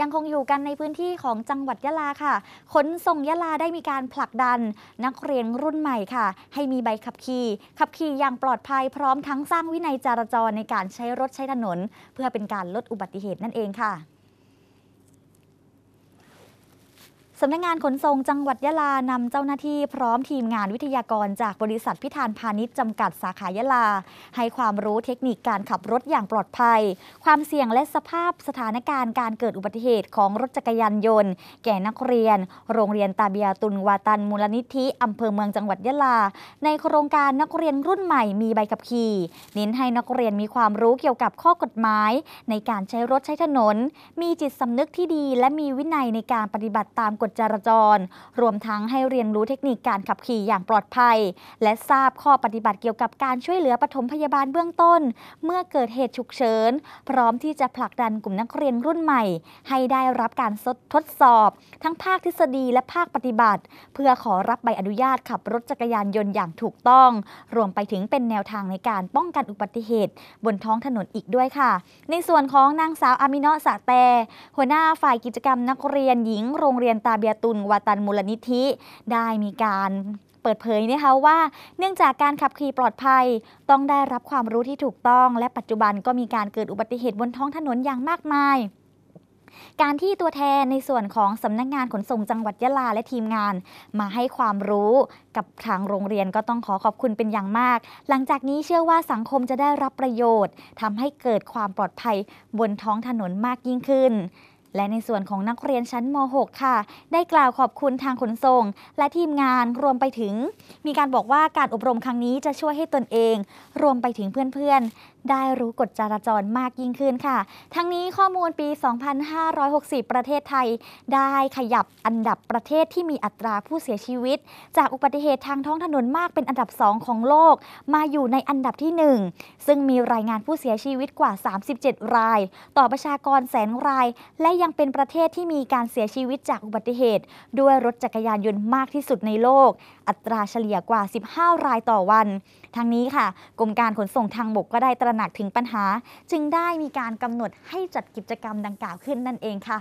ยังคงอยู่กันในพื้นที่ของจังหวัดยะลาค่ะ ขนส่งยะลาได้มีการผลักดัน นักเรียนรุ่นใหม่ค่ะ ให้มีใบขับขี่ ขับขี่อย่างปลอดภัยพร้อมทั้งสร้างวินัยจราจรในการใช้รถใช้ถนน เพื่อเป็นการลดอุบัติเหตุนั่นเองค่ะสำนักงงานขนส่งจังหวัดยะลา นำเจ้าหน้าที่พร้อมทีมงานวิทยากรจากบริษัทพิธานพาณิชย์จำกัดสาขายะลา ให้ความรู้เทคนิคการขับรถอย่างปลอดภัย ความเสี่ยงและสภาพสถานการณ์การเกิดอุบัติเหตุของรถจักรยานยนต์แก่นักเรียน โรงเรียนตาเบียตุนวาตันมูลนิธิอำเภอเมืองจังหวัดยะลา ในโครงการนักเรียนรุ่นใหม่ มีใบขับขี่ เน้นให้นักเรียนมีความรู้เกี่ยวกับข้อกฎหมาย ในการใช้รถใช้ถนน มีจิตสำนึกที่ดี และมีวินัยในการปฏิบัติตามกฎฎจราจร รวมทั้งให้เรียนรู้เทคนิคการขับขี่อย่างปลอดภัย และทราบข้อปฏิบัติเกี่ยวกับการช่วยเหลือปฐมพยาบาลเบื้องต้น เมื่อเกิดเหตุฉุกเฉิน พร้อมที่จะผลักดันกลุ่มนักเรียนรุ่นใหม่ ให้ได้รับการทดสอบทั้งภาคทฤษฎีและภาคปฏิบัติ เพื่อขอรับใบอนุญาตขับรถจักรยานยนต์อย่างถูกต้อง รวมไปถึงเป็นแนวทางในการป้องกันอุบัติเหตุบนท้องถนนอีกด้วยค่ะ ในส่วนของนางสาวอามินะสะแตหัวหน้าฝ่ายกิจกรรมนักเรียนหญิงโรงเรียนตาเบียตุนวาตันมูลนิธิได้มีการเปิดเผยนะคะว่า เนื่องจากการขับขี่ปลอดภัย ต้องได้รับความรู้ที่ถูกต้อง และปัจจุบันก็มีการเกิดอุบัติเหตุบนท้องถนนอย่างมากมาย การที่ตัวแทนในส่วนของสำนักงงานขนส่งจังหวัดยะลาและทีมงาน มาให้ความรู้กับทางโรงเรียนก็ต้องขอขอบคุณเป็นอย่างมาก หลังจากนี้เชื่อว่าสังคมจะได้รับประโยชน์ทำให้เกิดความปลอดภัยบนท้องถนนมากยิ่งขึ้นและในส่วนของนักเรียนชั้นม .6 ค่ะ ได้กล่าวขอบคุณทางขนส่งและทีมงานรวมไปถึง มีการบอกว่าการอบรมครั้งนี้จะช่วยให้ตนเอง รวมไปถึงเพื่อนๆ ได้รู้กฎจราจรมากยิ่งขึ้นค่ะ ทั้งนี้ข้อมูลปี 2560ประเทศไทย ได้ขยับอันดับประเทศที่มีอัตราผู้เสียชีวิต จากอุบัติเหตุทางท้องถนนมากเป็นอันดับ 2 ของโลก มาอยู่ในอันดับที่ 1 ซึ่งมีรายงานผู้เสียชีวิตกว่า 37 ราย ต่อประชากรแสนรายและยังเป็นประเทศที่มีการเสียชีวิตจากอุบัติเหตุ ด้วยรถจักรยานยนต์มากที่สุดในโลก อัตราเฉลี่ยกว่า 15 รายต่อวัน ทั้งนี้ค่ะ กรมการขนส่งทางบกก็ได้ตระหนักถึงปัญหา จึงได้มีการกำหนดให้จัดกิจกรรมดังกล่าวขึ้นนั่นเองค่ะ